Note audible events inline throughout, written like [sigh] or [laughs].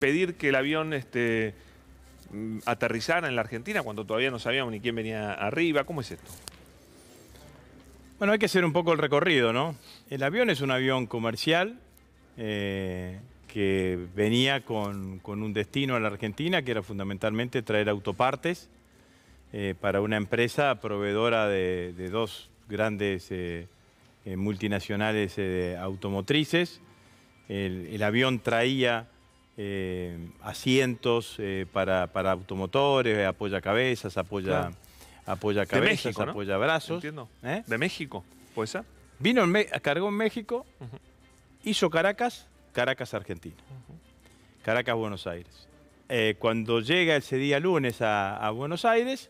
pedir que el avión este, mm, aterrizara en la Argentina cuando todavía no sabíamos ni quién venía arriba? ¿Cómo es esto? Bueno, hay que hacer un poco el recorrido, ¿no? El avión es un avión comercial eh, que venía con, un destino a la Argentina, que era fundamentalmente traer autopartes eh, para una empresa proveedora de, dos grandes eh, multinacionales automotrices. El, el avión traía eh, asientos eh, para, para, automotores, eh, apoya cabezas, apoya, cabezas, apoya brazos. ¿De México? ¿Puede ser? Vino, en cargó en México, hizo Caracas, Caracas, Argentina. Caracas, Buenos Aires. cuando llega ese día lunes a, Buenos Aires,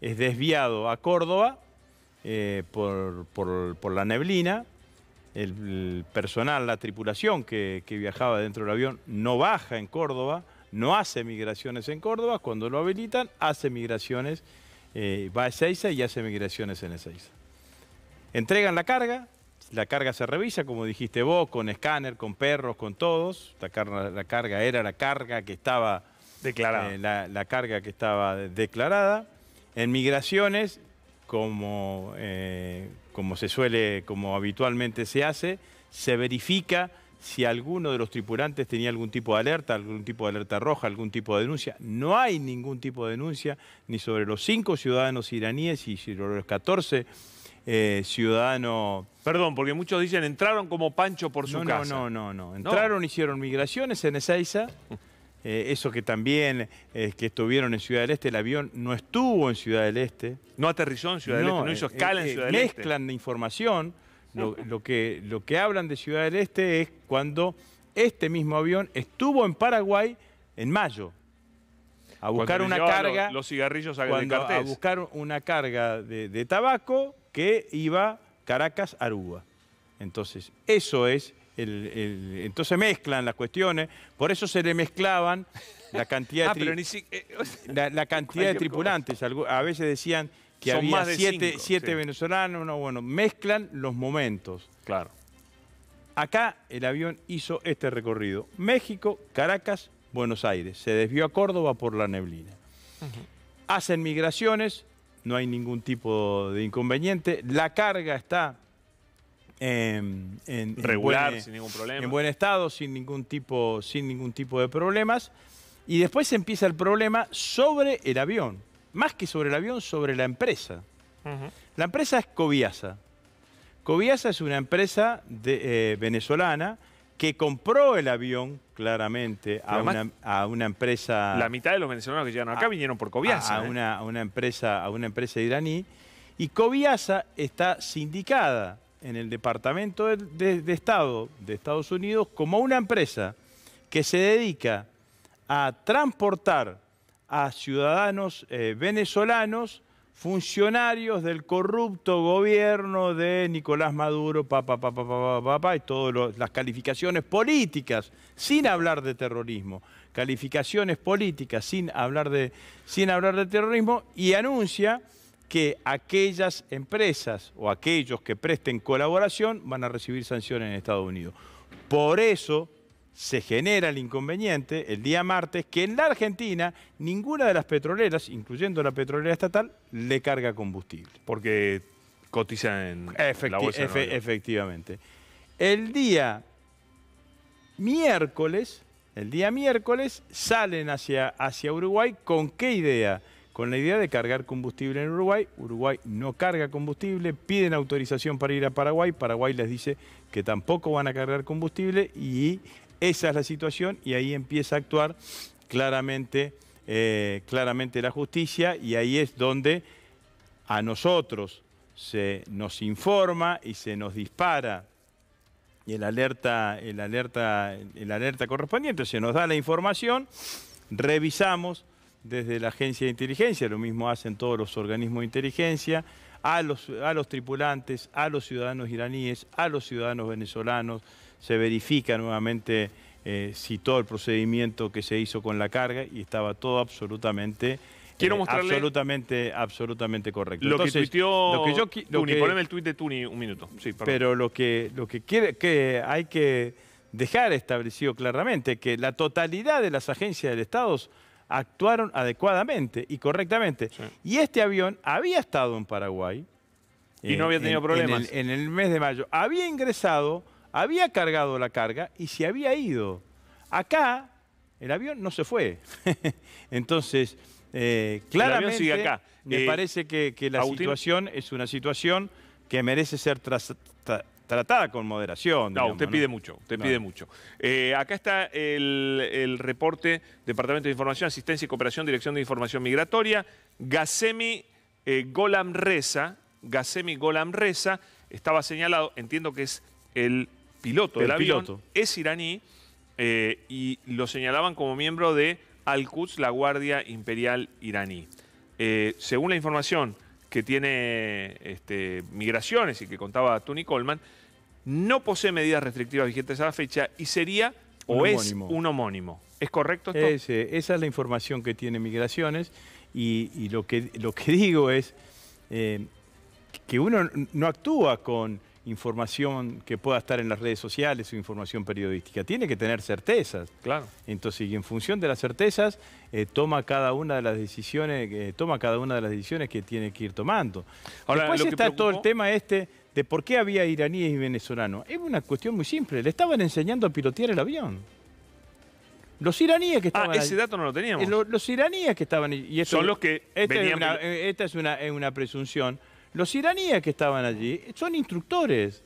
es desviado a Córdoba por, por, por la neblina, el, personal, la tripulación que, viajaba dentro del avión no baja en Córdoba, no hace migraciones en Córdoba, cuando lo habilitan hace migraciones, eh, va a Ezeiza y hace migraciones en Ezeiza. Entregan la carga, la carga se revisa, como dijiste vos, con escáner, con perros, con todos. La carga, era la carga que estaba declarada. Eh, la, carga que estaba declarada. En migraciones, como eh, como se suele, como habitualmente se hace, se verifica si alguno de los tripulantes tenía algún tipo de alerta, algún tipo de alerta roja, algún tipo de denuncia. No hay ningún tipo de denuncia ni sobre los cinco ciudadanos iraníes y sobre los 14 eh, ciudadanos... Perdón, porque muchos dicen entraron como Pancho por su casa. No, no, no, no. Entraron, hicieron migraciones en Ezeiza... [laughs] Eh, eso que también eh, que estuvieron en Ciudad del Este, el avión no estuvo en Ciudad del Este. No aterrizó en Ciudad del Este, no hizo eh, escala en Ciudad del Este. Mezclan de información. Lo, que, lo que hablan de Ciudad del Este es cuando este mismo avión estuvo en Paraguay en mayo a buscar una carga. Los, cigarrillos a A buscar una carga de, de tabaco que iba Caracas-Aruba. Entonces, eso es entonces mezclan las cuestiones, por eso se le mezclaban la cantidad ah, de, tripulantes. A veces decían que había siete, venezolanos, bueno, mezclan los momentos. Claro. Acá el avión hizo este recorrido. México, Caracas, Buenos Aires. Se desvió a Córdoba por la neblina. Hacen migraciones, no hay ningún tipo de inconveniente. La carga está Em, en, regular, sin ningún problema. En buen estado, sin ningún, tipo, sin ningún tipo de problemas. Y después empieza el problema sobre el avión. Más que sobre el avión, sobre la empresa. La empresa es cobiasa cobiasa es una empresa eh, venezolana que compró el avión, claramente, a, una, empresa... La mitad de los venezolanos que llegaron acá ah, vinieron por cobiasa ¿eh? A, una, empresa, a una empresa iraní. Y cobiasa está sindicada en el Departamento de, Estado de Estados Unidos como una empresa que se dedica a transportar a ciudadanos eh, venezolanos, funcionarios del corrupto gobierno de Nicolás Maduro, papá, papá, papá, y todas las calificaciones políticas, sin hablar de terrorismo, calificaciones políticas sin hablar de, sin hablar de terrorismo, y anuncia que aquellas empresas o aquellos que presten colaboración van a recibir sanciones en Estados Unidos. Por eso se genera el inconveniente el día martes que en la Argentina ninguna de las petroleras, incluyendo la petrolera estatal, le carga combustible. Porque cotizan en Efectivamente. El día miércoles, el día miércoles salen hacia, hacia Uruguay con qué idea? con la idea de cargar combustible en Uruguay. Uruguay no carga combustible, piden autorización para ir a Paraguay, Paraguay les dice que tampoco van a cargar combustible y esa es la situación y ahí empieza a actuar claramente, eh, claramente la justicia y ahí es donde a nosotros se nos informa y se nos dispara y alerta, alerta, el alerta correspondiente, se nos da la información, revisamos, desde la agencia de inteligencia, lo mismo hacen todos los organismos de inteligencia, a los, a los tripulantes, a los ciudadanos iraníes, a los ciudadanos venezolanos, se verifica nuevamente eh, si todo el procedimiento que se hizo con la carga y estaba todo absolutamente... Eh, Quiero absolutamente, absolutamente correcto. Lo que poneme el tuit de Tuni un minuto. Sí, pero lo que, lo que, quiere, que hay que dejar establecido claramente que la totalidad de las agencias del Estado actuaron adecuadamente y correctamente. Y este avión había estado en Paraguay. Y no había tenido problemas. En el, mes de mayo. Había ingresado, había cargado la carga y se había ido. Acá el avión no se fue. [laughs] Entonces, eh, claramente me eh, parece que, la situación es una situación que merece ser tratada con moderación. no, usted pide mucho, te pide mucho. Eh, acá está el, el, reporte, Departamento de Información, Asistencia y Cooperación, Dirección de Información Migratoria, Gasemi Golamreza eh, Golam Reza, Golam Reza, estaba señalado, entiendo que es el piloto del avión, es iraní, eh, y lo señalaban como miembro de Al-Quds, la Guardia Imperial iraní. según la información que tiene este, migraciones y que contaba Tony Coleman, no posee medidas restrictivas vigentes a la fecha y sería o es un homónimo. ¿Es correcto esto? Eh, esa es la información que tiene Migraciones y, lo, que, lo que [laughs] digo es eh, que uno no actúa con información que pueda estar en las redes sociales o información periodística. Tiene que tener certezas. Claro. Entonces, y en función de las certezas, eh, toma cada una de las decisiones, eh, toma cada una de las decisiones que tiene que ir tomando. Ahora, Después está todo el tema este de por qué había iraníes y venezolanos. Es una cuestión muy simple. Le estaban enseñando a pilotear el avión. Los iraníes que ah, estaban. Ah, ese dato no lo teníamos. Eh, los iraníes que estaban. Y Son los que. Esta, esta una, es una presunción los iraníes que estaban allí son instructores.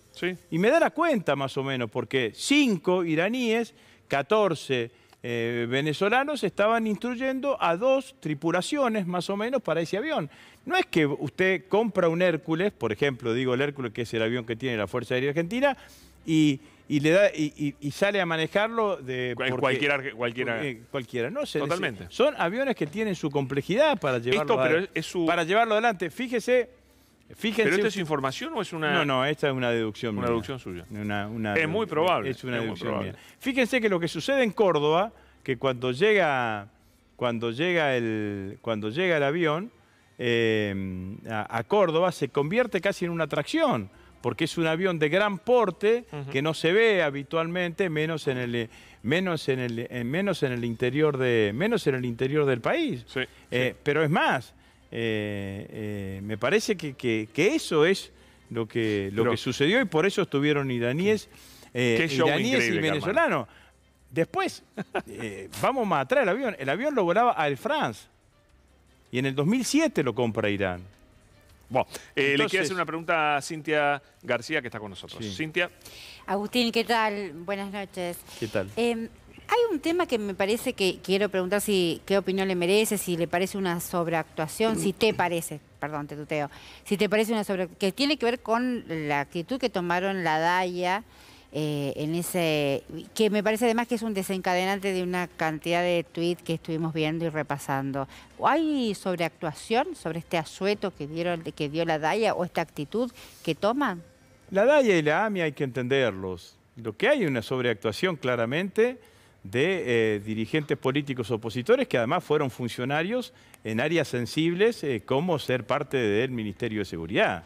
Y me da la cuenta más o menos, porque cinco iraníes, 14 eh, venezolanos estaban instruyendo a dos tripulaciones más o menos para ese avión. No es que usted compra un Hércules, por ejemplo, digo el Hércules, que es el avión que tiene la Fuerza Aérea Argentina, y, le da, y, sale a manejarlo de... cualquiera, cualquiera. Eh, no Totalmente. Son aviones que tienen su complejidad para llevarlo, para llevarlo adelante. Fíjese Fíjense, ¿Pero esto es información o es una.? No, no, esta es una deducción. Una deducción suya. es muy probable. Es una deducción Mía. Fíjense que lo que sucede en Córdoba, que cuando llega, cuando llega, el, cuando llega el avión eh, a, Córdoba, se convierte casi en una atracción, porque es un avión de gran porte que no se ve habitualmente, menos en el. Menos en el, eh, menos en el interior de menos en el interior del país eh, pero es más eh, eh, me parece que, eso es lo que, lo que sucedió y por eso estuvieron iraníes, iraníes y eh, venezolanos. Después, vamos más atrás el avión. El avión lo volaba Air France. Y en el 2007 lo compra Irán. Bueno, le quiero hacer una pregunta a Cintia García, que está con nosotros. Cintia. Agustín, ¿qué tal? Buenas noches. ¿Qué tal? Em, hay un tema que me parece que quiero preguntar si qué opinión le merece, si le parece una sobreactuación, si te parece, perdón, te tuteo, si te parece una sobreactuación, que tiene que ver con la actitud que tomaron la Daya eh, en ese, que me parece además que es un desencadenante de una cantidad de tweets que estuvimos viendo y repasando. ¿Hay sobreactuación sobre este asueto que, dieron, que dio la Daya o esta actitud que toma? La DAIA y la AMI hay que entenderlos. Lo que hay es una sobreactuación claramente de eh, dirigentes políticos opositores que además fueron funcionarios en áreas sensibles eh, como ser parte del Ministerio de Seguridad.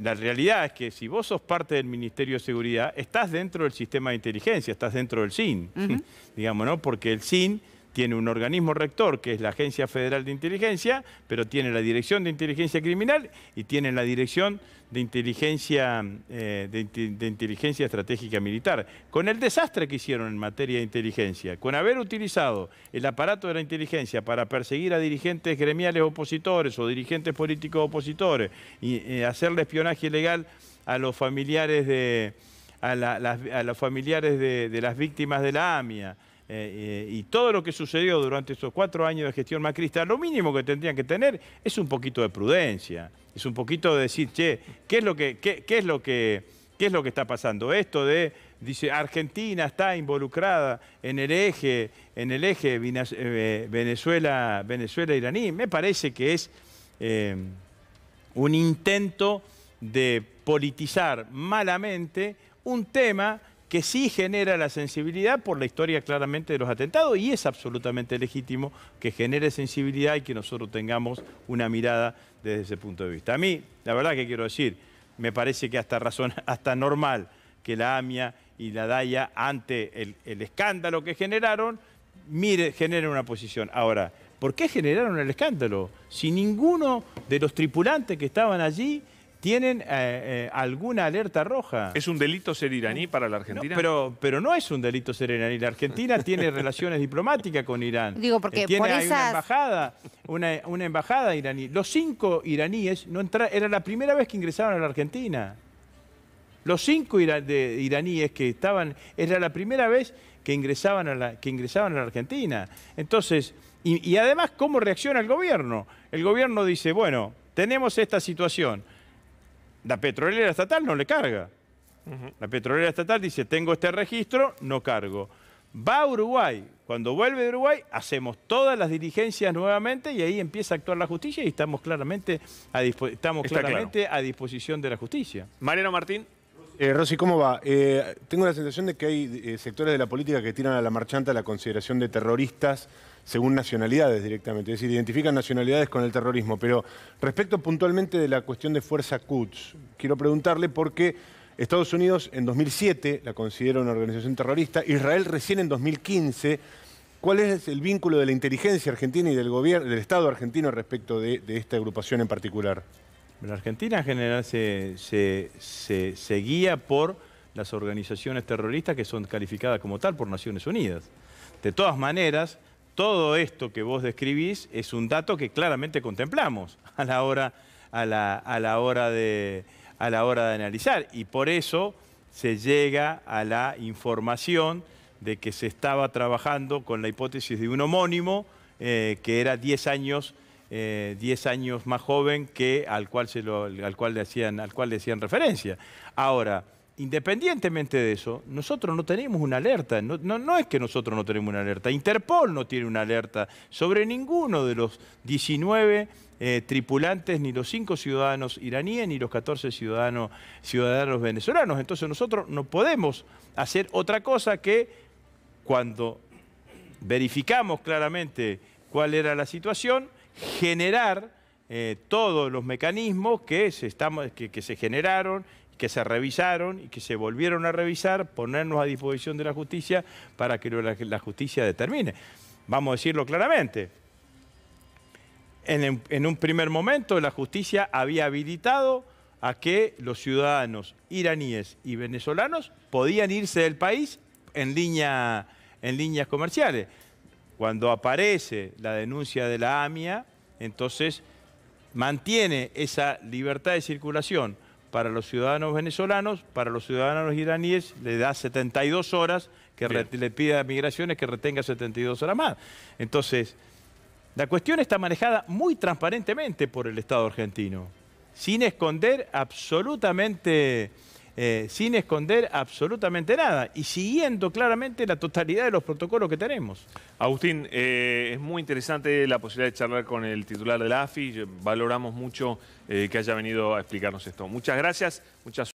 La realidad es que si vos sos parte del Ministerio de Seguridad, estás dentro del sistema de inteligencia, estás dentro del SIN, [laughs] digamos, ¿no? Porque el SIN tiene un organismo rector, que es la Agencia Federal de Inteligencia, pero tiene la Dirección de Inteligencia Criminal y tiene la Dirección de Inteligencia, eh, de, inteligencia Estratégica Militar. Con el desastre que hicieron en materia de inteligencia, con haber utilizado el aparato de la inteligencia para perseguir a dirigentes gremiales opositores o dirigentes políticos opositores y eh, hacerle espionaje ilegal a los familiares de a, los familiares de las víctimas de la AMIA, eh, y todo lo que sucedió durante esos cuatro años de gestión macrista, lo mínimo que tendrían que tener es un poquito de prudencia, es un poquito de decir, che, ¿qué es lo que, es lo que, es lo que está pasando? Esto de, dice, Argentina está involucrada en el eje, en el eje eh, Venezuela, Venezuela iraní, me parece que es eh, un intento de politizar malamente un tema que sí genera la sensibilidad por la historia claramente de los atentados y es absolutamente legítimo que genere sensibilidad y que nosotros tengamos una mirada desde ese punto de vista. A mí, la verdad que quiero decir, me parece que hasta, razón, [laughs] hasta normal que la AMIA y la DAIA, ante el, escándalo que generaron, mire, generen una posición. Ahora, ¿por qué generaron el escándalo? Si ninguno de los tripulantes que estaban allí tienen eh, eh, alguna alerta roja. ¿Es un delito ser iraní para la Argentina? pero, no es un delito ser iraní. La Argentina [laughs] tiene relaciones diplomáticas con Irán. Digo, eh, porque tiene, una embajada, una, embajada iraní. Los cinco iraníes no era la primera vez que ingresaban a la Argentina. Los cinco iraníes que estaban, era la primera vez que ingresaban a la, que ingresaban a Argentina. Entonces, y además, ¿cómo reacciona el gobierno? El gobierno dice, bueno, tenemos esta situación la petrolera estatal no le carga. La petrolera estatal dice, tengo este registro, no cargo. Va a Uruguay. Cuando vuelve de Uruguay, hacemos todas las diligencias nuevamente y ahí empieza a actuar la justicia y estamos claramente a, estamos claramente a disposición de la justicia. Mariano Martín. Eh, Rosy, ¿cómo va? Eh, tengo la sensación de que hay eh, sectores de la política que tiran a la marchanta la consideración de terroristas según nacionalidades directamente, es decir, identifican nacionalidades con el terrorismo. Pero respecto puntualmente de la cuestión de Fuerza Quds, quiero preguntarle por qué Estados Unidos en 2007 la considera una organización terrorista, Israel recién en 2015. ¿Cuál es el vínculo de la inteligencia argentina y del, gobierno, del Estado argentino respecto de esta agrupación en particular? La Argentina en general se, seguía guía por las organizaciones terroristas que son calificadas como tal por Naciones Unidas. De todas maneras, todo esto que vos describís es un dato que claramente contemplamos a la hora, a la, hora, de, a la hora de analizar. Y por eso se llega a la información de que se estaba trabajando con la hipótesis de un homónimo eh, que era 10 años 10 eh, años más joven que al cual, se lo, al, cual le hacían, al cual le referencia. Ahora, independientemente de eso, nosotros no tenemos una alerta. No, no, es que nosotros no tenemos una alerta. Interpol no tiene una alerta sobre ninguno de los 19 eh, tripulantes, ni los 5 ciudadanos iraníes, ni los 14 ciudadanos, ciudadanos venezolanos. Entonces nosotros no podemos hacer otra cosa que cuando verificamos claramente cuál era la situación, generar eh, todos los mecanismos que se, estamos, que, se generaron que se revisaron y que se volvieron a revisar, ponernos a disposición de la justicia para que la, justicia determine. Vamos a decirlo claramente. En, un primer momento la justicia había habilitado a que los ciudadanos iraníes y venezolanos podían irse del país en, en líneas comerciales. Cuando aparece la denuncia de la AMIA, entonces mantiene esa libertad de circulación para los ciudadanos venezolanos, para los ciudadanos iraníes le da 72 horas, que le pida a migraciones que retenga 72 horas más. Entonces, la cuestión está manejada muy transparentemente por el Estado argentino, sin esconder absolutamente eh, sin esconder absolutamente nada y siguiendo claramente la totalidad de los protocolos que tenemos. Agustín, eh, es muy interesante la posibilidad de charlar con el titular de la AFI, valoramos mucho eh, que haya venido a explicarnos esto. Muchas gracias, muchas